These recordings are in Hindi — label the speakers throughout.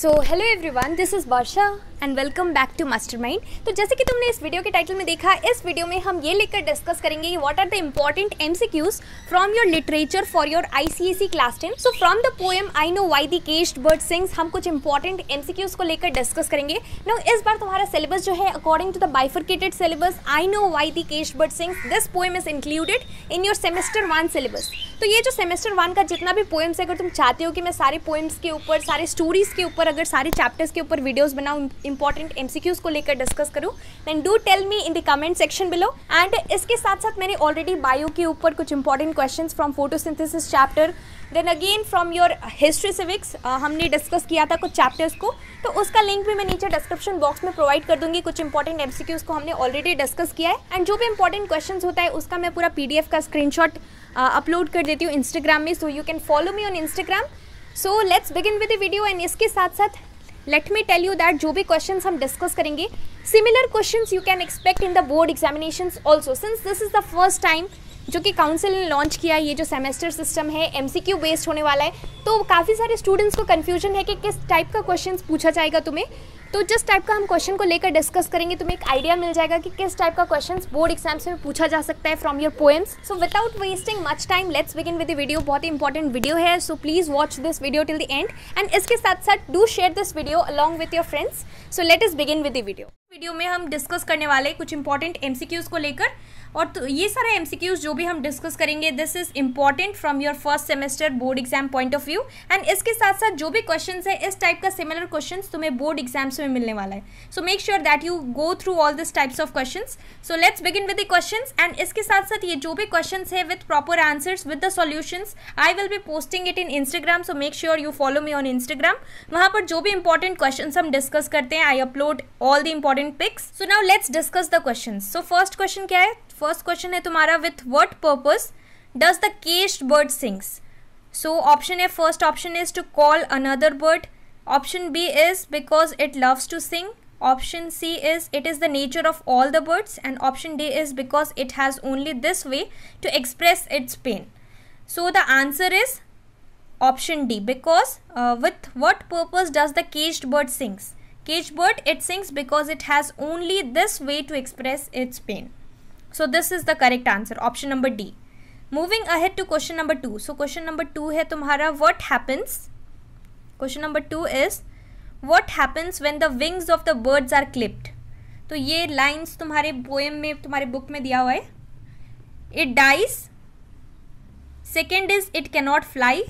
Speaker 1: So hello everyone this is Badshah and welcome back to master mind तो जैसे कि तुमने इस वीडियो के टाइटल में देखा इस वीडियो में हम ये लेकर डिस्कस करेंगे what are the important M C Qs from your literature for your I C S C class ten so from the poem I know why the caged bird sings हम कुछ इंपॉर्टेंट एम सी क्यूज को लेकर डिस्कस करेंगे नो इस बार तुम्हारा सिलेबस जो है according to the bifurcated syllabus I know why the caged bird sings this poem is included in your semester one syllabus तो ये जो सेमेस्टर वन का जितना भी पोएम्स है अगर तुम चाहते हो कि मैं सारे पोएम्स के ऊपर सारे स्टोरीज के ऊपर अगर सारे चैप्टर्स के ऊपर वीडियोस बनाऊँ इंपॉर्टेंट एमसीक्यूज को लेकर डिस्कस करूँ then do tell me in the comment section below and इसके साथ साथ मैंने ऑलरेडी बायो के ऊपर कुछ important question from photosynthesis chapter then again from your history civics हमने डिस्कस किया था कुछ चैप्टर्स को तो उसका लिंक भी मैं नीचे डिस्क्रिप्शन बॉक्स में प्रोवाइड कर दूंगी कुछ इंपॉर्टेंट एमसीक्यूज को हमने ऑलरेडी डिस्कस किया है एंड जो भी इंपॉर्टेंट क्वेश्चन होता है उसका मैं पूरा पीडीएफ का स्क्रीनशॉट अपलोड uh, कर देती हूँ इंस्टाग्राम में so you can follow me on Instagram so let's begin with video and इसके साथ साथ let me tell you that जो भी क्वेश्चन हम डिस्कस करेंगे similar question you can expect in the board examination also since this is the first time जो कि काउंसिल ने लॉन्च किया ये जो सेमेस्टर सिस्टम है एमसीक्यू बेस्ड होने वाला है तो काफ़ी सारे स्टूडेंट्स को कन्फ्यूजन है कि किस टाइप का क्वेश्चन पूछा जाएगा तुम्हें तो जिस टाइप का हम क्वेश्चन को लेकर डिस्कस करेंगे तुम्हें एक आइडिया मिल जाएगा कि किस टाइप का क्वेश्चन बोर्ड एग्जाम्स में पूछा जा सकता है from your poems so without wasting much time let's begin with video बहुत ही इंपॉर्टेंट वीडियो है so please watch this video till the end and इसके साथ साथ do share this video along with your friends so let's begin with video video में हम डिस्कस करने वाले कुछ इंपॉर्टेंट एमसीक्यूज को लेकर और तो ये सारा एम जो भी हम डिस्कस करेंगे this is important from your first semester board exam point of view and इसके साथ साथ जो भी क्वेश्चन है इस टाइप का सिमिलर क्वेश्चन तुम्हें बोर्ड एग्जाम्स में मिलने वाला है so make sure that you go through all this types of question so let's begin with the question and इसके साथ साथ ये जो भी क्वेश्चन है with proper answer with the solution I will be posting it in Instagram so make sure you follow me on Instagram वहाँ पर जो भी इंपॉर्टेंट क्वेश्चन हम डिस्कस करते हैं I upload all the important pics so now let's discuss the question so first question क्या है फर्स्ट क्वेश्चन है तुम्हारा with what purpose does the caged bird sings so option है first option is to call another bird option B is because it loves to sing option C is it is the nature of all the birds and option D is because it has only this way to express its pain so the answer is option D because with what purpose does the the bird sings caged bird it sings because it has only this way to express its pain so this is the correct answer option number D moving ahead to question number two so question number two है तुम्हारा what happens question number two is what happens when the wings of the birds are clipped तो ये लाइन्स तुम्हारे पोएम में तुम्हारे बुक में दिया हुआ है it dies second is it cannot fly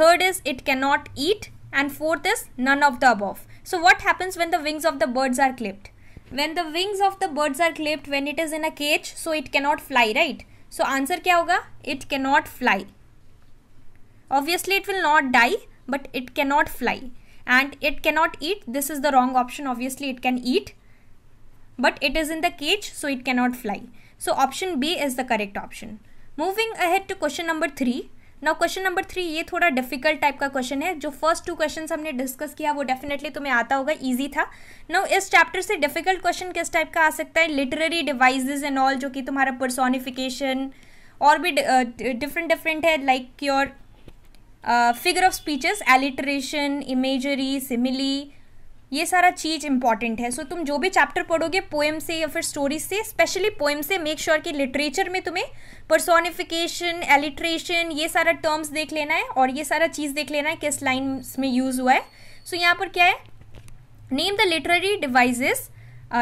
Speaker 1: third is it cannot eat and fourth is none of the above so what happens when the wings of the birds are clipped when the wings of the birds are clipped when it is in a cage so it cannot fly right so answer kya hoga it cannot fly obviously it will not die but it cannot fly and it cannot eat this is the wrong option obviously it can eat but it is in the cage so it cannot fly so option b is the correct option moving ahead to question number 3 now question number three ये थोड़ा डिफिकल्ट टाइप का क्वेश्चन है जो फर्स्ट टू क्वेश्चन हमने डिस्कस किया वो डेफिनेटली तुम्हें आता होगा ईजी था नाउ इस चैप्टर से डिफिकल्ट क्वेश्चन किस टाइप का आ सकता है लिटरेरी डिवाइजेज एंड ऑल जो कि तुम्हारा पर्सोनिफिकेशन और भी डिफरेंट डिफरेंट है like your figure of speeches alliteration imagery simile ये सारा चीज़ इंपॉर्टेंट है सो so, तुम जो भी चैप्टर पढ़ोगे पोएम से या फिर स्टोरीज से स्पेशली पोएम से मेक श्योर sure कि लिटरेचर में तुम्हें पर्सोनिफिकेशन एलिट्रेशन ये सारा टर्म्स देख लेना है और ये सारा चीज़ देख लेना है किस लाइन में यूज़ हुआ है सो so, यहाँ पर क्या है name the literary devices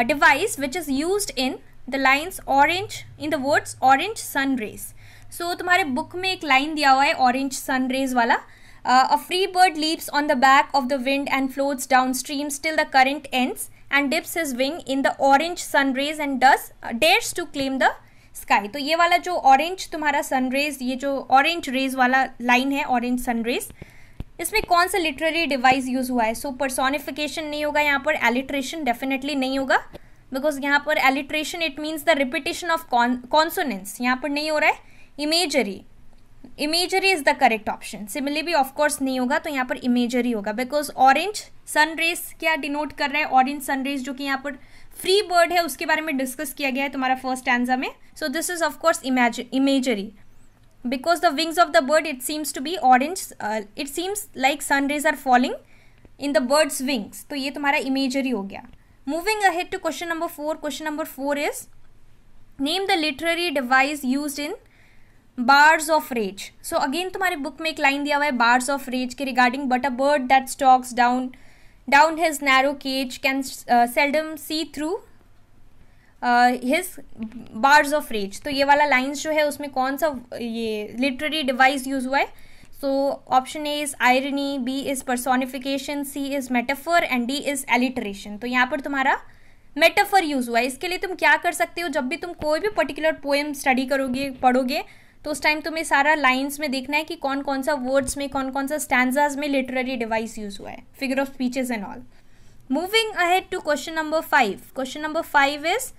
Speaker 1: device which is use in the lines orange in the words orange sun rays so तुम्हारे बुक में एक लाइन दिया हुआ है ऑरेंज सन रेज वाला uh, a free bird leaps on the back of the wind and floats downstream till the current ends and dips his wing in the orange sun rays and does uh, dares to claim the sky तो ये वाला जो ऑरेंज तुम्हारा सन रेज ये जो ऑरेंज रेज वाला लाइन है ऑरेंज सन रेज इसमें कौन सा लिटरेरी डिवाइस यूज हुआ है सो so, परसोनिफिकेशन नहीं होगा यहाँ पर एलिट्रेशन डेफिनेटली नहीं होगा बिकॉज यहाँ पर alliteration it means the repetition of consonants यहाँ पर नहीं हो रहा है imagery imagery is the correct option simile भी ऑफकोर्स नहीं होगा तो यहाँ पर इमेजरी होगा बिकॉज ऑरेंज सन सनरेज क्या डिनोट कर रहे हैं ऑरेंज सन सनरेज जो कि यहाँ पर फ्री बर्ड है उसके बारे में डिस्कस किया गया है तुम्हारा फर्स्ट एंजा में so this is of course image imagery because the wings of the bird it seems to be orange it seems like sun rays are falling in the birds wings तो ये तुम्हारा इमेजरी हो गया moving ahead to question number four question number four is name the literary device use in bars of rage so again तुम्हारे बुक में एक लाइन दिया हुआ है बार्स ऑफ रेज के regarding but a bird that stalks down down his narrow cage can seldom see through his bars of rage तो ये वाला लाइन्स जो है उसमें कौन सा ये लिटरेरी डिवाइस यूज हुआ है so option A is irony B is personification C is metaphor and D is alliteration तो यहाँ पर तुम्हारा मेटाफर यूज हुआ है इसके लिए तुम क्या कर सकते हो जब भी तुम कोई भी पर्टिकुलर पोएम स्टडी करोगे पढ़ोगे तो उस टाइम तुम्हें सारा लाइन्स में देखना है कि कौन कौन सा वर्ड्स में कौन कौन सा स्टैंडर्स में लिटरेरी डिवाइस यूज हुआ है figure of speeches and all moving ahead to question number five question number five is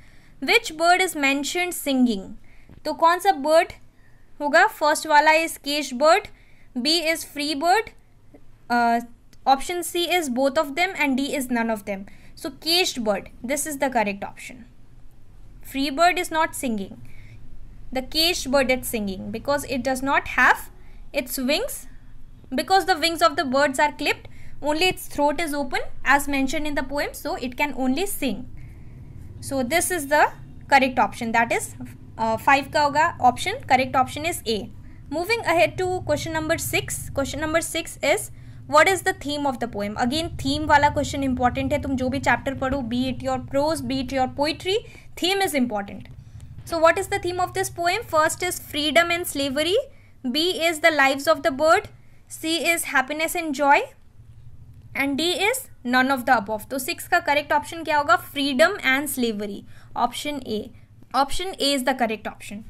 Speaker 1: which bird is mention singing तो कौन सा बर्ड होगा फर्स्ट वाला is caged bird B is free bird option C is both of them and D is none of them so caged bird this is the correct option free bird is not singing the kesh bird is singing because it does not have its wings because the wings of the birds are clipped only its throat is open as mentioned in the poem so it can only sing so this is the correct option that is uh, 5 ka option correct option is a moving ahead to question number 6 question number 6 is what is the theme of the poem? Again, theme wala question important hai. है jo bhi chapter padu, be it your prose, be it your poetry, theme is important. So what is the theme of this poem? First is freedom and slavery. B is the lives of the bird. C is happiness and joy. And D is none of the above तो सिक्स का करेक्ट ऑप्शन क्या होगा freedom and slavery option A option A is the correct option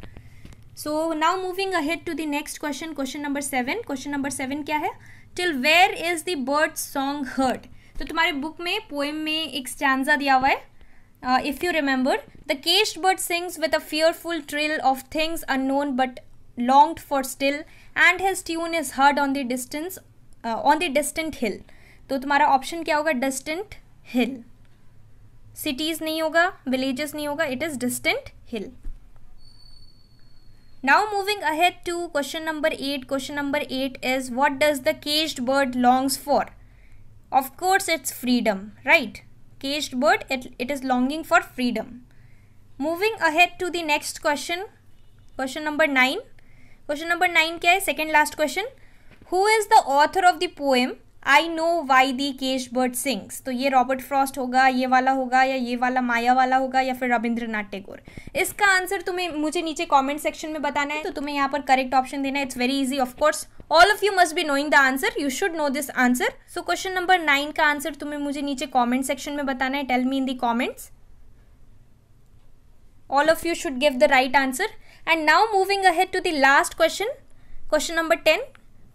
Speaker 1: so now moving ahead to the next question question number seven question number seven क्या है till where is the bird song heard तो तुम्हारे बुक में पोएम में एक स्टैंडा दिया हुआ है Uh, if you remember, the caged bird sings with a fearful trill of things unknown but longed for still, and his tune is heard on the distance, uh, on the distant hill. तो तुम्हारा ऑप्शन क्या होगा डिस्टेंट हिल सिटीज नहीं होगा विलेजेस नहीं होगा it is distant Now moving ahead to question number 8. Question number 8 is what does the caged bird longs for? Of course it's freedom, right? caged bird, it, it is longing for freedom. Moving ahead to the next question, question number 9. Question number 9 kya? Second last question. Who is the author of the poem I know why the caged bird sings तो ये रॉबर्ट फ्रॉस्ट होगा ये वाला होगा या ये वाला माया वाला होगा या फिर रविंद्रनाथ टेगोर इसका आंसर तुम्हें मुझे नीचे कॉमेंट सेक्शन में बताना है तो तुम्हें यहाँ पर करेक्ट ऑप्शन देना है it's very easy of course all of you must be knowing the answer you should know this answer so question number nine का आंसर तुम्हें मुझे नीचे कॉमेंट सेक्शन में बताना है tell me in the comments all of you should give the right answer and now moving ahead to the last question question number ten.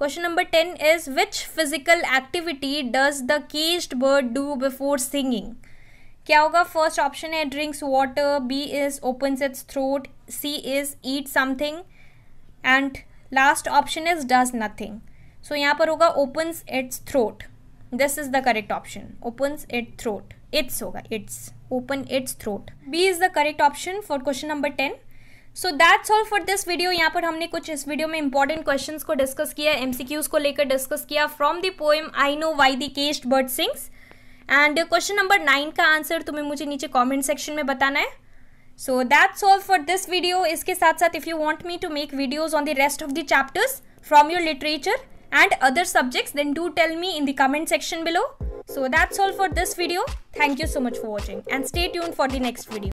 Speaker 1: Question number 10 is which physical activity does the caged bird do before singing? Kya hoga? First option hai drinks water, B is opens its throat, C is eats something and last option is does nothing. So yahan par hoga opens its throat. This is the correct option. Opens its throat. It's hoga. It's open its throat. B is the correct option for question number 10. So that's all for this video यहाँ पर हमने कुछ इस वीडियो में इंपॉर्टेंट क्वेश्चन को डिस्कस किया एमसीक्यूज को लेकर डिस्कस किया from the poem I know why the caged bird sings and question number nine का आंसर तुम्हें मुझे नीचे कॉमेंट सेक्शन में बताना है so that's all for this video इसके साथ साथ if you want me to make videos on the rest of the chapters from your literature and other subjects then do tell me in the comment section below so that's all for this video thank you so much for watching and stay tuned for the next video